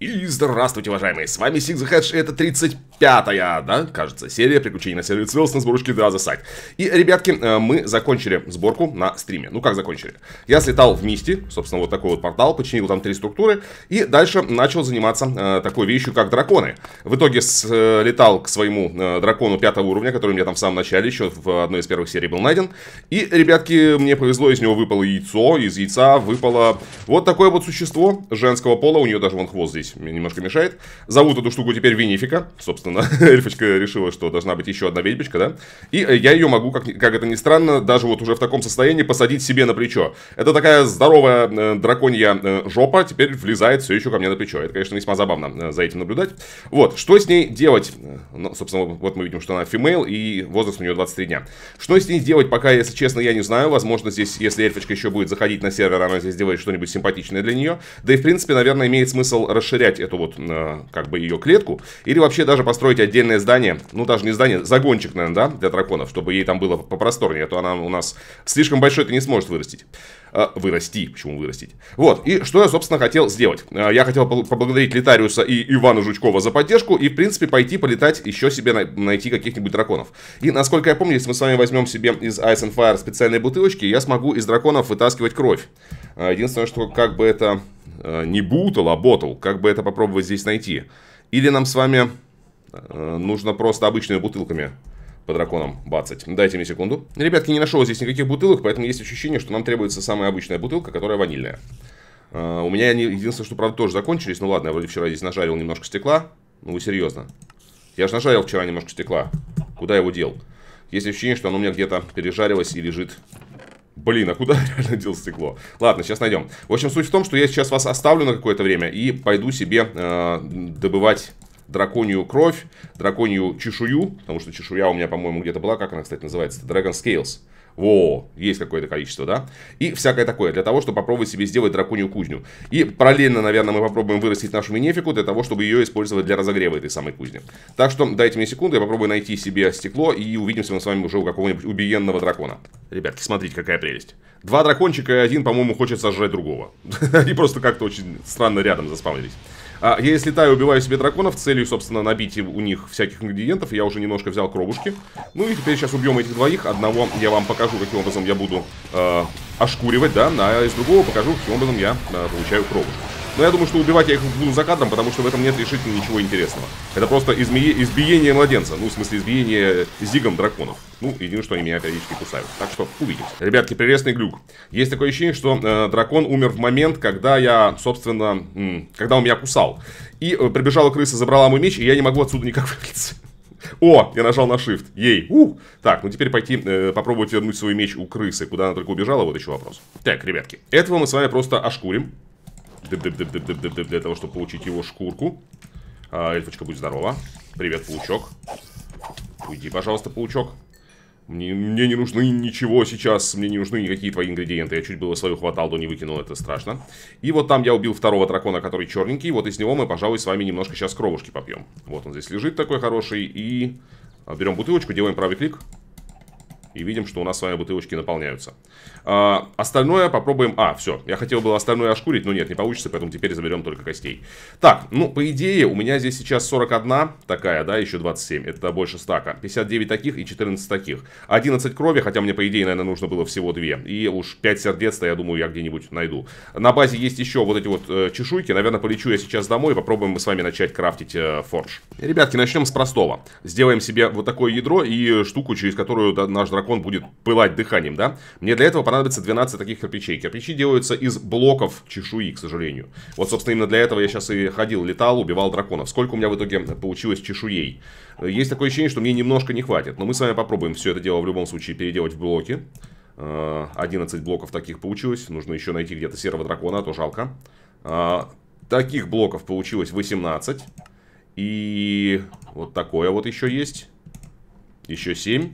И здравствуйте, уважаемые, с вами Сиг Хедж, и это 35-я, да, кажется, серия приключений на сервере Цвелс на сборочке Драза Other И, ребятки, э, мы закончили сборку на стриме. Ну, как закончили? Я слетал в Мисти, собственно, вот такой вот портал, починил там три структуры, и дальше начал заниматься э, такой вещью, как драконы. В итоге слетал э, к своему э, дракону пятого уровня, который у меня там в самом начале еще в одной из первых серий был найден. И, ребятки, мне повезло, из него выпало яйцо, из яйца выпало вот такое вот существо женского пола, у нее даже вон хвост здесь здесь немножко мешает. Зовут эту штуку теперь Винифика. Собственно, эльфочка решила, что должна быть еще одна ведьмочка, да? И э, я ее могу, как, как это ни странно, даже вот уже в таком состоянии посадить себе на плечо. Это такая здоровая э, драконья э, жопа теперь влезает все еще ко мне на плечо. Это, конечно, весьма забавно э, за этим наблюдать. Вот, что с ней делать? Э, ну, собственно, вот мы видим, что она фимейл и возраст у нее 23 дня. Что с ней делать пока, если честно, я не знаю. Возможно, здесь, если эльфочка еще будет заходить на сервер, она здесь делает что-нибудь симпатичное для нее. Да и, в принципе, наверное, имеет смысл расширить расширять эту вот, э, как бы, ее клетку. Или вообще даже построить отдельное здание, ну, даже не здание, загончик, наверное, да, для драконов, чтобы ей там было попросторнее, а то она у нас слишком большой это не сможет вырастить. Э, вырасти, почему вырастить? Вот, и что я, собственно, хотел сделать. Э, я хотел поблагодарить Летариуса и Ивана Жучкова за поддержку и, в принципе, пойти полетать еще себе найти каких-нибудь драконов. И, насколько я помню, если мы с вами возьмем себе из Ice and Fire специальные бутылочки, я смогу из драконов вытаскивать кровь. Единственное, что как бы это Э, не бутал, а ботл. Как бы это попробовать здесь найти? Или нам с вами э, нужно просто обычными бутылками по драконам бацать. Дайте мне секунду. Ребятки, не нашел здесь никаких бутылок, поэтому есть ощущение, что нам требуется самая обычная бутылка, которая ванильная. Uh, у меня они, единственное, что, правда, тоже закончились. Ну ладно, я вроде вчера здесь нажарил немножко стекла. Ну вы серьезно. Я же нажарил вчера немножко стекла. Куда его дел? Есть ощущение, что оно у меня где-то пережарилось и лежит Блин, а куда реально дел стекло? Ладно, сейчас найдем. В общем, суть в том, что я сейчас вас оставлю на какое-то время и пойду себе э, добывать драконью кровь, драконью чешую, потому что чешуя у меня, по-моему, где-то была, как она, кстати, называется, Dragon Scales. Во, есть какое-то количество, да? И всякое такое, для того, чтобы попробовать себе сделать драконью кузню. И параллельно, наверное, мы попробуем вырастить нашу минефику для того, чтобы ее использовать для разогрева этой самой кузни. Так что дайте мне секунду, я попробую найти себе стекло и увидимся мы с вами уже у какого-нибудь убиенного дракона. Ребятки, смотрите, какая прелесть. Два дракончика и один, по-моему, хочет сожрать другого. Они просто как-то очень странно рядом заспавнились. А, я, если таю, убиваю себе драконов с целью, собственно, набить у них всяких ингредиентов. Я уже немножко взял кровушки. Ну и теперь сейчас убьем этих двоих. Одного я вам покажу, каким образом я буду э, ошкуривать, да, а из другого покажу, каким образом я э, получаю кровушку. Но я думаю, что убивать я их буду за кадром, потому что в этом нет решительно ничего интересного. Это просто изме... избиение младенца. Ну, в смысле, избиение зигом драконов. Ну, единственное, что они меня периодически кусают. Так что увидимся. Ребятки, прелестный глюк. Есть такое ощущение, что э, дракон умер в момент, когда я, собственно, м- когда он меня кусал. И э, прибежала крыса, забрала мой меч, и я не могу отсюда никак выбраться. О, я нажал на shift. Ей. Ух. Так, ну теперь пойти э, попробовать вернуть свой меч у крысы. Куда она только убежала, вот еще вопрос. Так, ребятки, этого мы с вами просто ошкурим для того, чтобы получить его шкурку. А, эльфочка, будь здорова. Привет, паучок. Уйди, пожалуйста, паучок. Мне, мне не нужны ничего сейчас, мне не нужны никакие твои ингредиенты. Я чуть было свою хватал, но не выкинул, это страшно. И вот там я убил второго дракона, который черненький. Вот из него мы, пожалуй, с вами немножко сейчас кровушки попьем. Вот он здесь лежит такой хороший. И а, берем бутылочку, делаем правый клик. И видим, что у нас с вами бутылочки наполняются. А, остальное попробуем... А, все. Я хотел было остальное ошкурить, но нет, не получится, поэтому теперь заберем только костей. Так, ну, по идее, у меня здесь сейчас 41 такая, да, еще 27. Это больше стака. 59 таких и 14 таких. 11 крови, хотя мне, по идее, наверное, нужно было всего 2. И уж 5 сердец-то, я думаю, я где-нибудь найду. На базе есть еще вот эти вот э, чешуйки. Наверное, полечу я сейчас домой попробуем мы с вами начать крафтить э, форж. Ребятки, начнем с простого. Сделаем себе вот такое ядро и штуку, через которую наш дракон дракон будет пылать дыханием, да? Мне для этого понадобится 12 таких кирпичей. Кирпичи делаются из блоков чешуи, к сожалению. Вот, собственно, именно для этого я сейчас и ходил, летал, убивал драконов. Сколько у меня в итоге получилось чешуей? Есть такое ощущение, что мне немножко не хватит. Но мы с вами попробуем все это дело в любом случае переделать в блоки. 11 а, блоков таких получилось. Нужно еще найти где-то серого дракона, а то жалко. А, таких блоков получилось 18. И вот такое вот еще есть. Еще 7.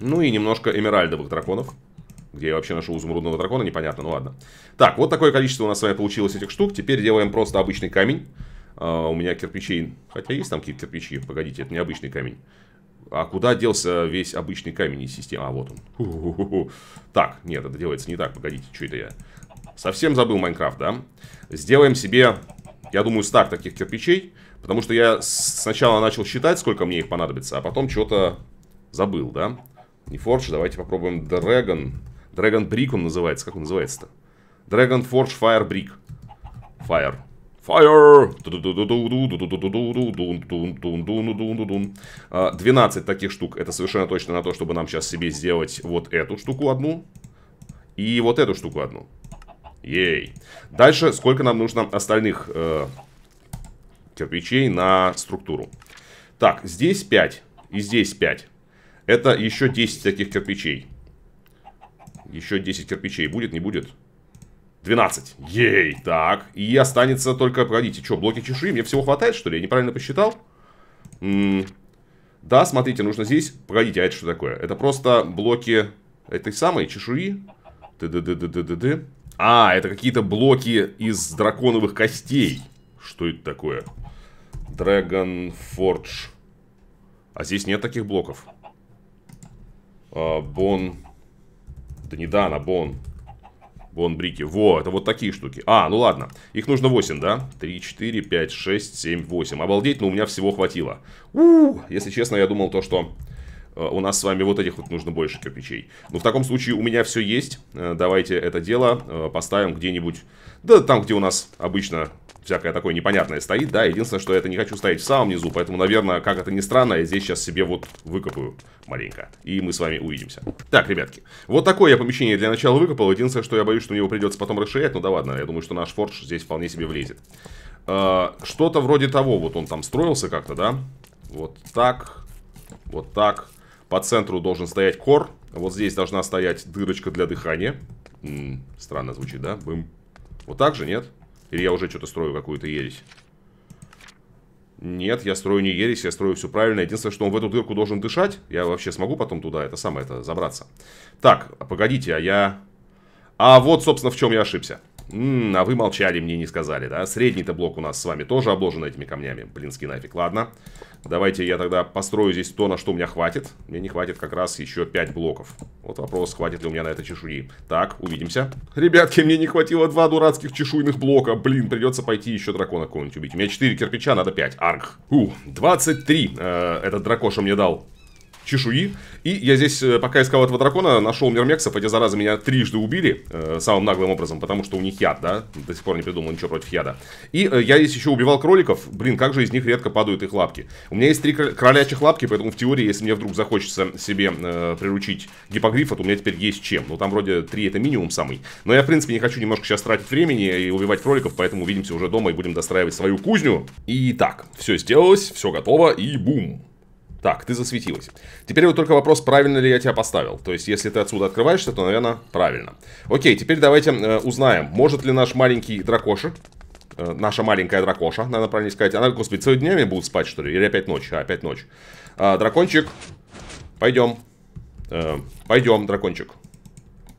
Ну и немножко эмеральдовых драконов. Где я вообще нашел изумрудного дракона, непонятно, ну ладно. Так, вот такое количество у нас с вами получилось этих штук. Теперь делаем просто обычный камень. А, у меня кирпичей... Хотя есть там какие-то кирпичи? Погодите, это не обычный камень. А куда делся весь обычный камень из системы? А, вот он. Ху -ху -ху так, нет, это делается не так, погодите, что это я? Совсем забыл Майнкрафт, да? Сделаем себе, я думаю, стак таких кирпичей. Потому что я сначала начал считать, сколько мне их понадобится, а потом что-то забыл, да? Не Forge, давайте попробуем Dragon. Dragon Brick он называется. Как он называется-то? Dragon Forge Fire Brick. Fire. Fire. 12 таких штук. Это совершенно точно на то, чтобы нам сейчас себе сделать вот эту штуку одну. И вот эту штуку одну. Ей. Дальше сколько нам нужно остальных э, кирпичей на структуру. Так, здесь 5 и здесь 5. Это еще 10 таких кирпичей. Еще 10 кирпичей. Будет, не будет? 12. Ей, так. И останется только, погодите, что, блоки чешуи? Мне всего хватает, что ли? Я неправильно посчитал? М -м да, смотрите, нужно здесь... Погодите, а это что такое? Это просто блоки этой самой чешуи? Ды -ды -ды -ды -ды -ды -ды. А, это какие-то блоки из драконовых костей. Что это такое? Dragon Forge. А здесь нет таких блоков. А, бон... Да не Дана, Бон. Бон Брики. Во, это вот такие штуки. А, ну ладно. Их нужно 8, да? 3, 4, 5, 6, 7, 8. Обалдеть, но у меня всего хватило. У -у -у. Если честно, я думал то, что э, у нас с вами вот этих вот нужно больше кирпичей. Но ну, в таком случае у меня все есть. Э, давайте это дело э, поставим где-нибудь... Да там, где у нас обычно всякое такое непонятное стоит, да. Единственное, что я это не хочу ставить в самом низу, поэтому, наверное, как это ни странно, я здесь сейчас себе вот выкопаю маленько. И мы с вами увидимся. Так, ребятки, вот такое я помещение для начала выкопал. Единственное, что я боюсь, что мне его придется потом расширять, ну да ладно, я думаю, что наш фордж здесь вполне себе влезет. Э, Что-то вроде того, вот он там строился как-то, да? Вот так, вот так. По центру должен стоять кор. Вот здесь должна стоять дырочка для дыхания. М -м, странно звучит, да? Бым. Вот так же, нет? Нет. Или я уже что-то строю какую-то ересь? Нет, я строю не ересь, я строю все правильно. Единственное, что он в эту дырку должен дышать. Я вообще смогу потом туда, это самое, это забраться. Так, погодите, а я... А вот, собственно, в чем я ошибся. М а вы молчали, мне не сказали, да? Средний-то блок у нас с вами тоже обложен этими камнями. Блинский нафиг, ладно. Давайте я тогда построю здесь то, на что у меня хватит. Мне не хватит как раз еще 5 блоков. Вот вопрос, хватит ли у меня на это чешуи. Так, увидимся. Ребятки, мне не хватило два дурацких чешуйных блока. Блин, придется пойти еще дракона кого нибудь убить. У меня 4 кирпича, надо 5. Арх. У, 23 э, этот дракоша мне дал чешуи. И я здесь, э, пока искал этого дракона, нашел Мермексов. Эти заразы меня трижды убили э, самым наглым образом, потому что у них яд, да? До сих пор не придумал ничего против яда. И э, я здесь еще убивал кроликов. Блин, как же из них редко падают их лапки. У меня есть три кролячьих лапки, поэтому в теории, если мне вдруг захочется себе э, приручить гипогрифа, то у меня теперь есть чем. Ну, там вроде три это минимум самый. Но я, в принципе, не хочу немножко сейчас тратить времени и убивать кроликов, поэтому увидимся уже дома и будем достраивать свою кузню. Итак, все сделалось, все готово и бум. Так, ты засветилась. Теперь вот только вопрос, правильно ли я тебя поставил. То есть, если ты отсюда открываешься, то, наверное, правильно. Окей, теперь давайте э, узнаем, может ли наш маленький дракоша, э, наша маленькая дракоша, надо правильно сказать, она, господи, целыми днями будет спать, что ли? Или опять ночь? А, опять ночь. Э, а, дракончик, пойдем. Э, пойдем, дракончик.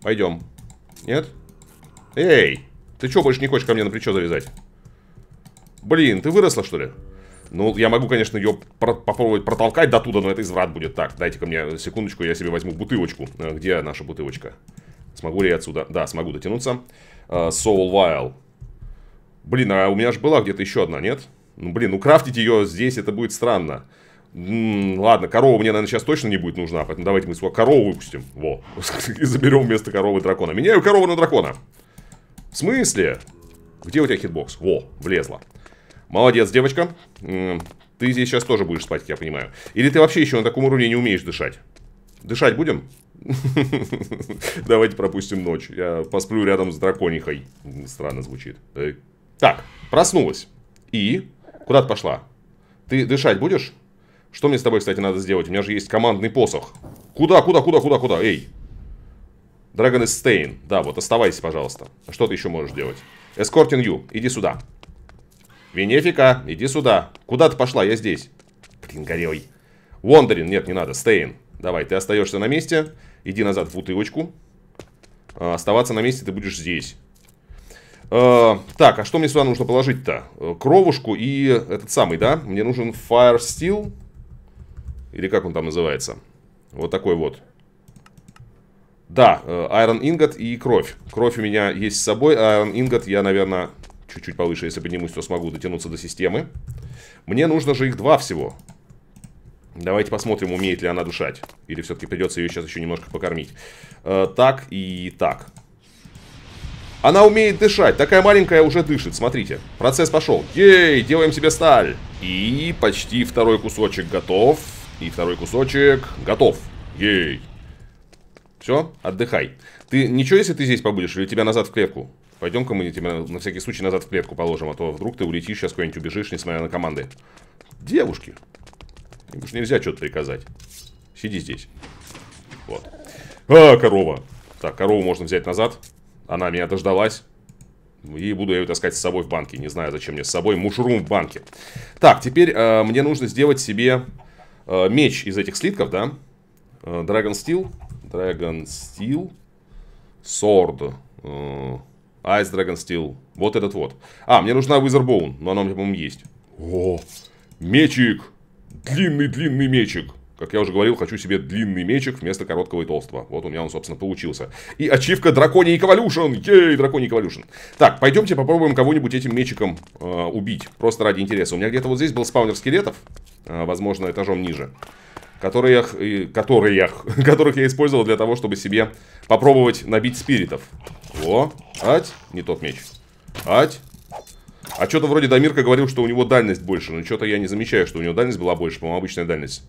Пойдем. Нет? Эй, ты чего больше не хочешь ко мне на плечо завязать? Блин, ты выросла, что ли? Ну, я могу, конечно, ее про попробовать протолкать до туда, но это изврат будет. Так, дайте-ка мне секундочку, я себе возьму бутылочку. Э, где наша бутылочка? Смогу ли я отсюда? Да, смогу дотянуться. Э, Soul Vial. Блин, а у меня же была где-то еще одна, нет? Ну, блин, ну крафтить ее здесь это будет странно. М -м, ладно, корова мне, наверное, сейчас точно не будет нужна, поэтому давайте мы свою корову выпустим. Во. И заберем вместо коровы дракона. Меняю корову на дракона. В смысле? Где у тебя хитбокс? Во, влезла. Молодец, девочка. Ты здесь сейчас тоже будешь спать, я понимаю. Или ты вообще еще на таком уровне не умеешь дышать? Дышать будем? Давайте пропустим ночь. Я посплю рядом с драконихой. Странно звучит. Э, так, проснулась. И? Куда ты пошла? Ты дышать будешь? Что мне с тобой, кстати, надо сделать? У меня же есть командный посох. Куда, куда, куда, куда, куда? Эй! Dragon is staying. Да, вот, оставайся, пожалуйста. А что ты еще можешь делать? Escorting you. Иди сюда. Венефика, иди сюда. Куда ты пошла? Я здесь. Блин, горелый. Вондерин, нет, не надо. Стейн. Давай, ты остаешься на месте. Иди назад в бутылочку. А, оставаться на месте ты будешь здесь. А, так, а что мне сюда нужно положить-то? Э, кровушку и этот самый, да? Мне нужен Fire Steel. Или как он там называется? Вот такой вот. Да, э, Iron Ingot и кровь. Кровь у меня есть с собой. Iron Ingot я, наверное чуть-чуть повыше, если поднимусь, то смогу дотянуться до системы. Мне нужно же их два всего. Давайте посмотрим, умеет ли она дышать. Или все-таки придется ее сейчас еще немножко покормить. Э, так и так. Она умеет дышать. Такая маленькая уже дышит. Смотрите. Процесс пошел. Ей, делаем себе сталь. И почти второй кусочек готов. И второй кусочек готов. Ей. Все, отдыхай. Ты ничего, если ты здесь побудешь, или тебя назад в клетку? Пойдем-ка мы тебя э, на всякий случай назад в клетку положим, а то вдруг ты улетишь, сейчас куда-нибудь убежишь, несмотря на команды. Девушки. Им же нельзя что-то приказать. Сиди здесь. Вот. А, корова. Так, корову можно взять назад. Она меня дождалась. И буду я ее таскать с собой в банке. Не знаю, зачем мне с собой мушрум в банке. Так, теперь э, мне нужно сделать себе э, меч из этих слитков, да? Э, Dragon Steel. Dragon Steel. Sword. Э, Ice Dragon Steel. Вот этот вот. А, мне нужна Witherbown, но она у меня, по-моему, есть. О, мечик. Длинный-длинный мечик. Как я уже говорил, хочу себе длинный мечик вместо короткого и толстого. Вот у меня он, собственно, получился. И ачивка Драконий Эволюшн. Ей, Драконий Эволюшн. Так, пойдемте попробуем кого-нибудь этим мечиком э, убить. Просто ради интереса. У меня где-то вот здесь был спаунер скелетов. Э, возможно, этажом ниже. Которые, которые, которых я использовал для того, чтобы себе попробовать набить спиритов. О, ать. Не тот меч. Ать. А что-то вроде Дамирка говорил, что у него дальность больше. Но что-то я не замечаю, что у него дальность была больше. По-моему, обычная дальность.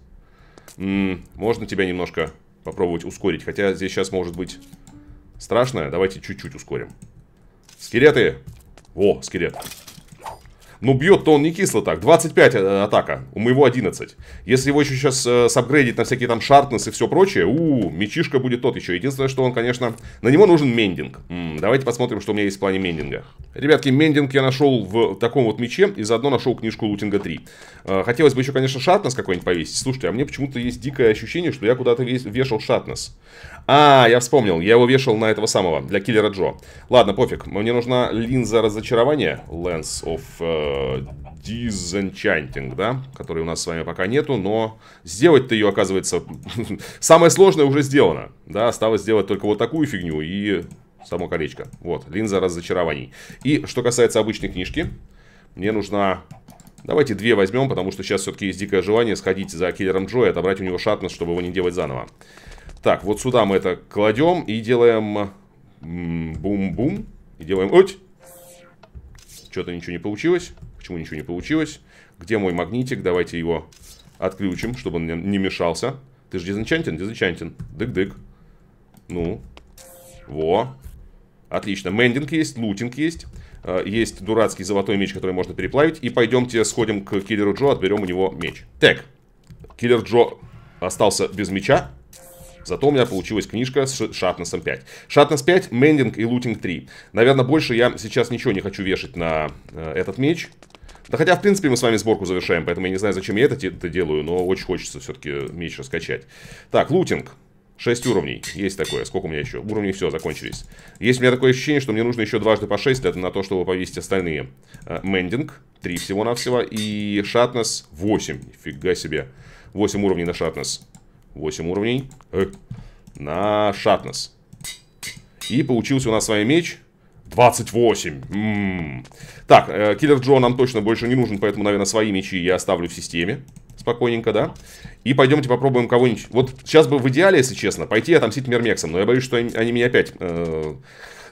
М -м, можно тебя немножко попробовать ускорить. Хотя здесь сейчас может быть страшно. Давайте чуть-чуть ускорим. Скелеты. Во, скелет. Ну, бьет-то он не кисло так. 25 э, атака, у моего 11. Если его еще сейчас э, сапгрейдить на всякие там шарпнес и все прочее, у, -у мечишка будет тот еще. Единственное, что он, конечно, на него нужен мендинг. М -м, давайте посмотрим, что у меня есть в плане мендинга. Ребятки, мендинг я нашел в таком вот мече и заодно нашел книжку Лутинга 3. Э, хотелось бы еще, конечно, шарпнес какой-нибудь повесить. Слушайте, а мне почему-то есть дикое ощущение, что я куда-то вешал шарпнес. А, я вспомнил, я его вешал на этого самого, для киллера Джо. Ладно, пофиг, мне нужна линза разочарования, Lens of... Э, Disenchanting, да, который у нас с вами пока нету, но сделать-то ее, оказывается, самое сложное уже сделано, да, осталось сделать только вот такую фигню и само колечко, вот, линза разочарований. И что касается обычной книжки, мне нужна, давайте две возьмем, потому что сейчас все-таки есть дикое желание сходить за киллером Джо и отобрать у него шатнес, чтобы его не делать заново. Так, вот сюда мы это кладем и делаем бум-бум, и делаем... Уть! Что-то ничего не получилось. Почему ничего не получилось? Где мой магнитик? Давайте его отключим, чтобы он не мешался. Ты же дезенчантен? Дезенчантен. Дык-дык. Ну. Во. Отлично. Мендинг есть, лутинг есть. Э, есть дурацкий золотой меч, который можно переплавить. И пойдемте сходим к киллеру Джо, отберем у него меч. Так. Киллер Джо остался без меча. Зато у меня получилась книжка с Шатнесом 5. Шатнес 5, Мендинг и Лутинг 3. Наверное, больше я сейчас ничего не хочу вешать на э, этот меч. Да хотя, в принципе, мы с вами сборку завершаем, поэтому я не знаю, зачем я это, это делаю, но очень хочется все-таки меч раскачать. Так, лутинг. 6 уровней. Есть такое. Сколько у меня еще? Уровни все, закончились. Есть у меня такое ощущение, что мне нужно еще дважды по 6 для, на то, чтобы повесить остальные. Э, Мендинг. 3 всего-навсего. И шатнес 8. Фига себе. 8 уровней на шатнес. 8 уровней. Э, на шатнес. И получился у нас с вами меч. 28. М-м-м. Так, э, Киллер Джо нам точно больше не нужен, поэтому, наверное, свои мечи я оставлю в системе. Спокойненько, да? И пойдемте попробуем кого-нибудь... Вот сейчас бы в идеале, если честно, пойти отомстить Мермексом, но я боюсь, что они, они меня опять... Э-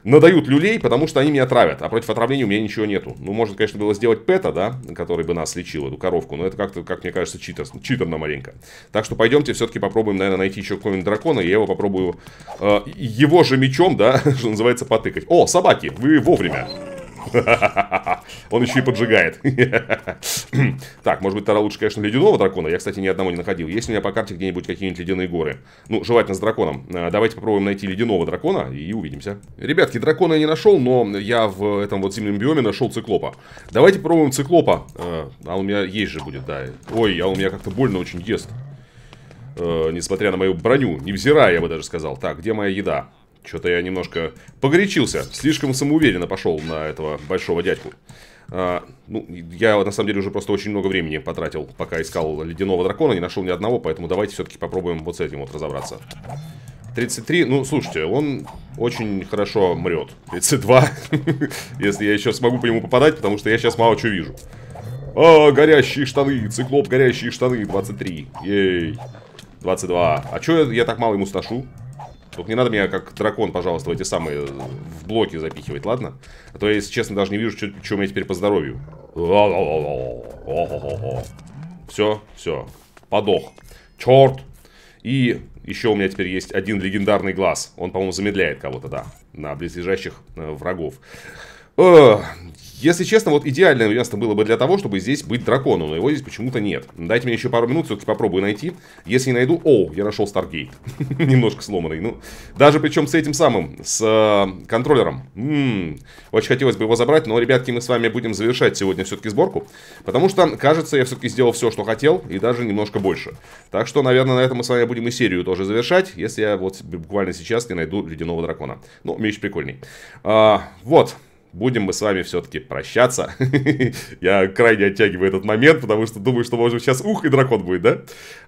надают люлей, потому что они меня травят, а против отравления у меня ничего нету. Ну, может, конечно, было сделать пэта, да, который бы нас лечил, эту коровку, но это как-то, как мне кажется, читер, читерно маленько. Так что пойдемте, все-таки попробуем, наверное, найти еще какого-нибудь дракона, и я его попробую э, его же мечом, да, что называется, потыкать. О, собаки, вы вовремя. Он еще и поджигает. Так, может быть, тогда лучше, конечно, ледяного дракона. Я, кстати, ни одного не находил. Есть ли у меня по карте где-нибудь какие-нибудь ледяные горы? Ну, желательно с драконом. Э, давайте попробуем найти ледяного дракона и увидимся. Ребятки, дракона я не нашел, но я в этом вот зимнем биоме нашел циклопа. Давайте попробуем циклопа. Э, а он у меня есть же будет, да. Ой, а он у меня как-то больно очень ест. Э, несмотря на мою броню. Невзирая, я бы даже сказал. Так, где моя еда? Что-то я немножко погорячился. Слишком самоуверенно пошел на этого большого дядьку. А, ну, я на самом деле уже просто очень много времени потратил, пока искал ледяного дракона, не нашел ни одного, поэтому давайте все-таки попробуем вот с этим вот разобраться. 33, ну, слушайте, он очень хорошо мрет. 32, если я еще смогу по нему попадать, потому что я сейчас мало чего вижу. О, а, горящие штаны, циклоп, горящие штаны, 23, ей, 22. А что я, так мало ему сношу? Только не надо меня как дракон, пожалуйста, в эти самые в блоки запихивать, ладно? А то я, если честно, даже не вижу, что, что у меня теперь по здоровью. Все, все. Подох. Черт. И еще у меня теперь есть один легендарный глаз. Он, по-моему, замедляет кого-то, да, на близлежащих э, врагов. Если честно, вот идеальное место было бы для того, чтобы здесь быть драконом, но его здесь почему-то нет. Дайте мне еще пару минут, все-таки попробую найти. Если не найду... О, я нашел Старгейт. Немножко сломанный. Ну, даже причем с этим самым, с э, контроллером. М м-м, -м, очень хотелось бы его забрать, но, ребятки, мы с вами будем завершать сегодня все-таки сборку. Потому что, кажется, я все-таки сделал все, что хотел, и даже немножко больше. Так что, наверное, на этом мы с вами будем и серию тоже завершать, если я вот буквально сейчас не найду ледяного дракона. Ну, меч прикольный. А, вот. Вот будем мы с вами все-таки прощаться. Я крайне оттягиваю этот момент, потому что думаю, что может сейчас ух, и дракон будет, да?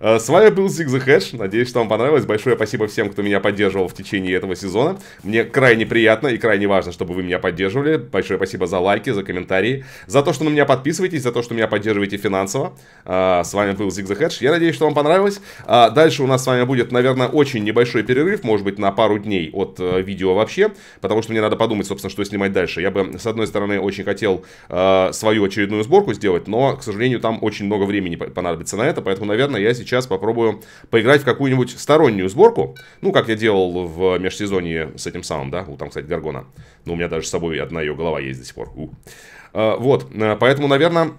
А, с вами был Зиг Хэш. Надеюсь, что вам понравилось. Большое спасибо всем, кто меня поддерживал в течение этого сезона. Мне крайне приятно и крайне важно, чтобы вы меня поддерживали. Большое спасибо за лайки, за комментарии, за то, что на меня подписываетесь, за то, что меня поддерживаете финансово. А, с вами был Зиг Хэш. Я надеюсь, что вам понравилось. А, дальше у нас с вами будет, наверное, очень небольшой перерыв, может быть, на пару дней от э, видео вообще, потому что мне надо подумать, собственно, что снимать дальше. Я бы, с одной стороны, очень хотел э, свою очередную сборку сделать, но, к сожалению, там очень много времени понадобится на это, поэтому, наверное, я сейчас попробую поиграть в какую-нибудь стороннюю сборку, ну, как я делал в межсезонье с этим самым, да, у там, кстати, Гаргона, ну у меня даже с собой одна ее голова есть до сих пор, у. Э, вот, э, поэтому, наверное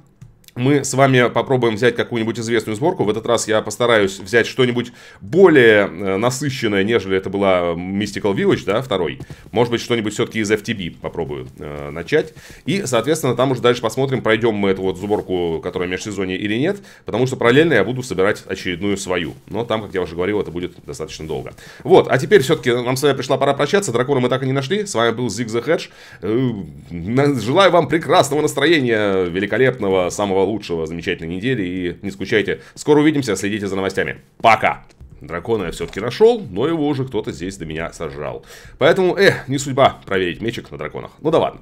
мы с вами попробуем взять какую-нибудь известную сборку. В этот раз я постараюсь взять что-нибудь более э, насыщенное, нежели это была Mystical Village, да, второй. Может быть, что-нибудь все-таки из FTB попробую э, начать. И, соответственно, там уже дальше посмотрим, пройдем мы эту вот сборку, которая в межсезонье или нет. Потому что параллельно я буду собирать очередную свою. Но там, как я уже говорил, это будет достаточно долго. Вот, а теперь все-таки нам с вами пришла пора прощаться. Дракона мы так и не нашли. С вами был Зиг the Hedge. Э, желаю вам прекрасного настроения, великолепного, самого лучшего, замечательной недели и не скучайте. Скоро увидимся, следите за новостями. Пока! Дракона я все-таки нашел, но его уже кто-то здесь до меня сожрал. Поэтому, э, не судьба проверить мечик на драконах. Ну да ладно.